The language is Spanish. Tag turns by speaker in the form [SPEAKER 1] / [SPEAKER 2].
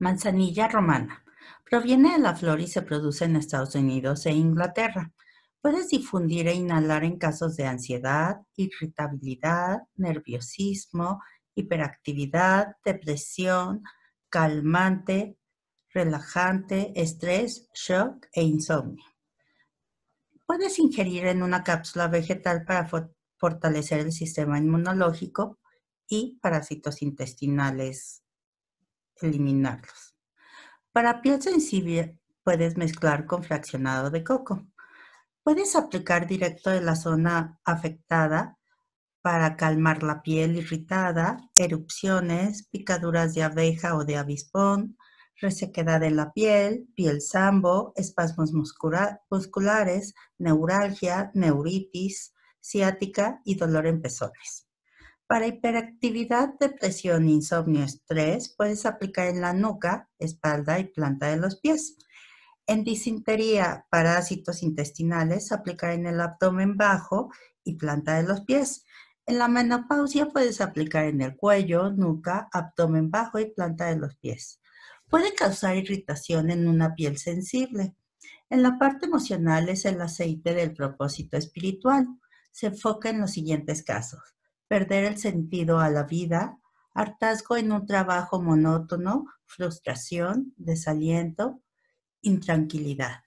[SPEAKER 1] Manzanilla romana. Proviene de la flor y se produce en Estados Unidos e Inglaterra. Puedes difundir e inhalar en casos de ansiedad, irritabilidad, nerviosismo, hiperactividad, depresión, calmante, relajante, estrés, shock e insomnio. Puedes ingerir en una cápsula vegetal para fortalecer el sistema inmunológico y parásitos intestinales eliminarlos. Para piel sensible puedes mezclar con fraccionado de coco. Puedes aplicar directo en la zona afectada para calmar la piel irritada, erupciones, picaduras de abeja o de avispón, resequedad en la piel, piel sambo, espasmos musculares, neuralgia, neuritis, ciática y dolor en pezones. Para hiperactividad, depresión, insomnio, estrés, puedes aplicar en la nuca, espalda y planta de los pies. En disentería, parásitos intestinales, aplicar en el abdomen bajo y planta de los pies. En la menopausia puedes aplicar en el cuello, nuca, abdomen bajo y planta de los pies. Puede causar irritación en una piel sensible. En la parte emocional es el aceite del propósito espiritual. Se enfoca en los siguientes casos perder el sentido a la vida, hartazgo en un trabajo monótono, frustración, desaliento, intranquilidad.